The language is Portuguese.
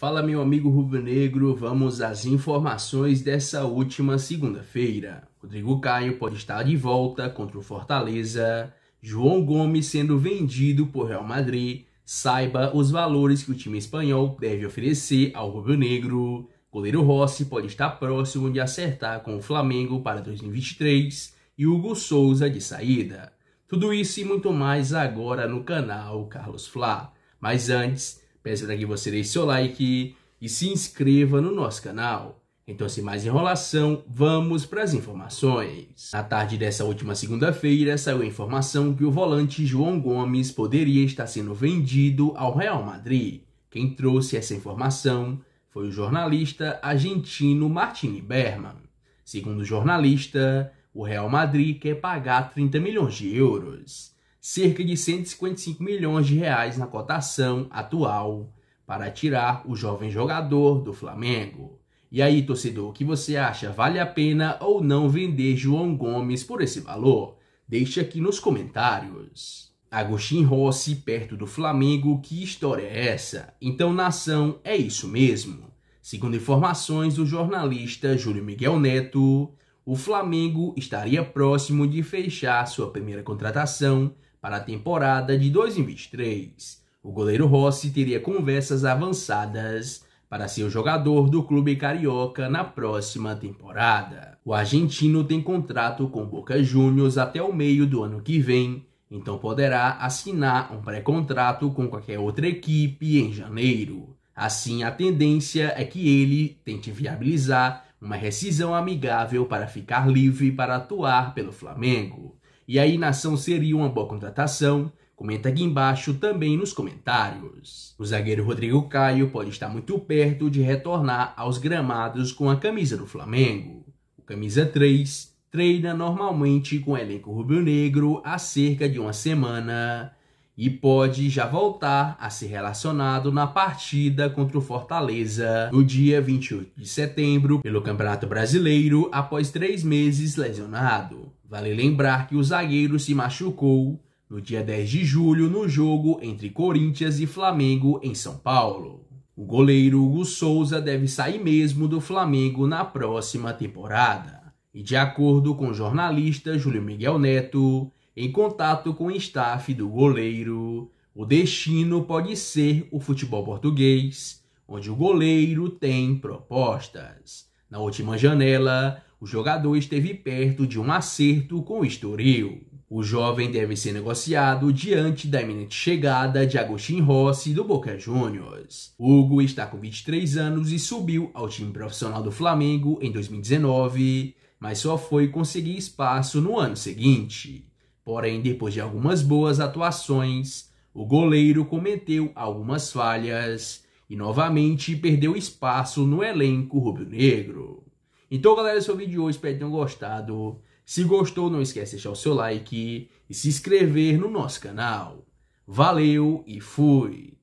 Fala, meu amigo rubro-negro, vamos às informações dessa última segunda-feira. Rodrigo Caio pode estar de volta contra o Fortaleza. João Gomes sendo vendido por Real Madrid. Saiba os valores que o time espanhol deve oferecer ao rubro-negro. Goleiro Rossi pode estar próximo de acertar com o Flamengo para 2023 e Hugo Souza de saída. Tudo isso e muito mais agora no canal Carlos Fla. Mas antes, Peço que você deixe seu like e se inscreva no nosso canal. Então, sem mais enrolação, vamos para as informações. Na tarde dessa última segunda-feira, saiu a informação que o volante João Gomes poderia estar sendo vendido ao Real Madrid. Quem trouxe essa informação foi o jornalista argentino Martini Berman. Segundo o jornalista, o Real Madrid quer pagar 30 milhões de euros cerca de 155 milhões de reais na cotação atual para tirar o jovem jogador do Flamengo. E aí, torcedor, o que você acha? Vale a pena ou não vender João Gomes por esse valor? Deixe aqui nos comentários. Agostinho Rossi perto do Flamengo, que história é essa? Então, nação, é isso mesmo. Segundo informações do jornalista Júlio Miguel Neto, o Flamengo estaria próximo de fechar sua primeira contratação para a temporada de 2023. O goleiro Rossi teria conversas avançadas para ser o jogador do clube carioca na próxima temporada. O argentino tem contrato com Boca Juniors até o meio do ano que vem, então poderá assinar um pré-contrato com qualquer outra equipe em janeiro. Assim, a tendência é que ele tente viabilizar uma rescisão amigável para ficar livre para atuar pelo Flamengo. E a inação seria uma boa contratação? Comenta aqui embaixo também nos comentários. O zagueiro Rodrigo Caio pode estar muito perto de retornar aos gramados com a camisa do Flamengo. O camisa 3 treina normalmente com o elenco rubro-negro há cerca de uma semana e pode já voltar a ser relacionado na partida contra o Fortaleza no dia 28 de setembro pelo Campeonato Brasileiro após três meses lesionado. Vale lembrar que o zagueiro se machucou no dia 10 de julho no jogo entre Corinthians e Flamengo em São Paulo. O goleiro Hugo Souza deve sair mesmo do Flamengo na próxima temporada. E de acordo com o jornalista Júlio Miguel Neto, em contato com o staff do goleiro, o destino pode ser o futebol português, onde o goleiro tem propostas. Na última janela, o jogador esteve perto de um acerto com o Estoril. O jovem deve ser negociado diante da iminente chegada de Agostinho Rossi do Boca Juniors. Hugo está com 23 anos e subiu ao time profissional do Flamengo em 2019, mas só foi conseguir espaço no ano seguinte. Porém, depois de algumas boas atuações, o goleiro cometeu algumas falhas e novamente perdeu espaço no elenco rubro-negro. Então, galera, esse é o vídeo de hoje. Espero que tenham gostado. Se gostou, não esquece de deixar o seu like e se inscrever no nosso canal. Valeu e fui!